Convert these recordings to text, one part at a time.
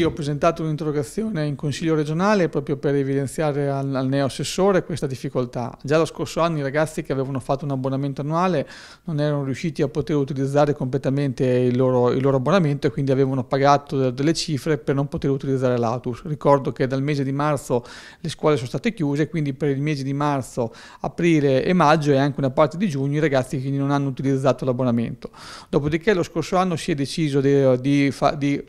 Io ho presentato un'interrogazione in Consiglio regionale proprio per evidenziare al, al neo assessore questa difficoltà. Già lo scorso anno i ragazzi che avevano fatto un abbonamento annuale non erano riusciti a poter utilizzare completamente il loro, il loro abbonamento e quindi avevano pagato delle cifre per non poter utilizzare l'Autus. Ricordo che dal mese di marzo le scuole sono state chiuse, quindi per il mese di marzo, aprile e maggio e anche una parte di giugno i ragazzi quindi non hanno utilizzato l'abbonamento. Dopodiché lo scorso anno si è deciso di, di, di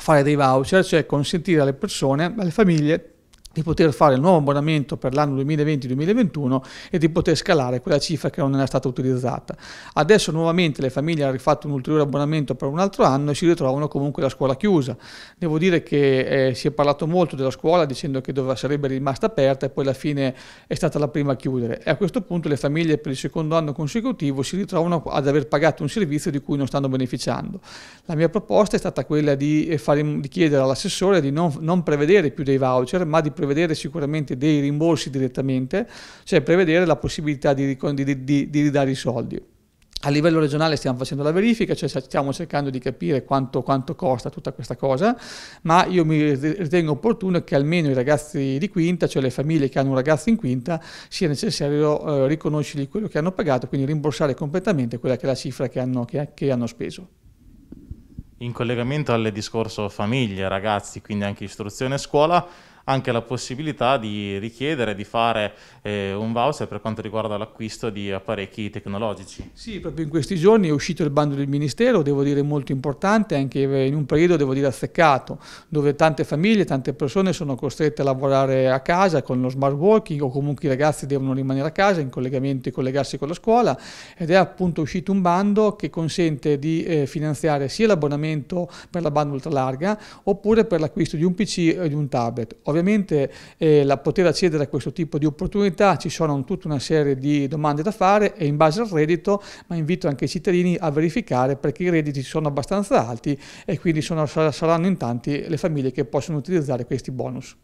fare dei voucher, cioè consentire alle persone, alle famiglie, di poter fare il nuovo abbonamento per l'anno 2020-2021 e di poter scalare quella cifra che non era stata utilizzata. Adesso nuovamente le famiglie hanno rifatto un ulteriore abbonamento per un altro anno e si ritrovano comunque la scuola chiusa. Devo dire che eh, si è parlato molto della scuola dicendo che doveva, sarebbe rimasta aperta e poi alla fine è stata la prima a chiudere e a questo punto le famiglie per il secondo anno consecutivo si ritrovano ad aver pagato un servizio di cui non stanno beneficiando. La mia proposta è stata quella di, eh, fare, di chiedere all'assessore di non, non prevedere più dei voucher ma di prevedere prevedere sicuramente dei rimborsi direttamente, cioè prevedere la possibilità di, di, di, di ridare i soldi. A livello regionale stiamo facendo la verifica, cioè stiamo cercando di capire quanto, quanto, costa tutta questa cosa, ma io mi ritengo opportuno che almeno i ragazzi di quinta, cioè le famiglie che hanno un ragazzo in quinta, sia necessario eh, riconoscergli quello che hanno pagato, quindi rimborsare completamente quella che è la cifra che hanno, che, che hanno speso. In collegamento al discorso famiglie, ragazzi, quindi anche istruzione e scuola, anche la possibilità di richiedere di fare eh, un voucher per quanto riguarda l'acquisto di apparecchi tecnologici. Sì, proprio in questi giorni è uscito il bando del Ministero, devo dire molto importante, anche in un periodo devo dire azzeccato, dove tante famiglie, tante persone sono costrette a lavorare a casa con lo smart working o comunque i ragazzi devono rimanere a casa in collegamento e collegarsi con la scuola ed è appunto uscito un bando che consente di eh, finanziare sia l'abbonamento per la banda ultralarga oppure per l'acquisto di un PC e di un tablet. Ovviamente ovviamente eh, la poter accedere a questo tipo di opportunità ci sono tutta una serie di domande da fare e in base al reddito, ma invito anche i cittadini a verificare perché i redditi sono abbastanza alti e quindi sono, saranno in tanti le famiglie che possono utilizzare questi bonus.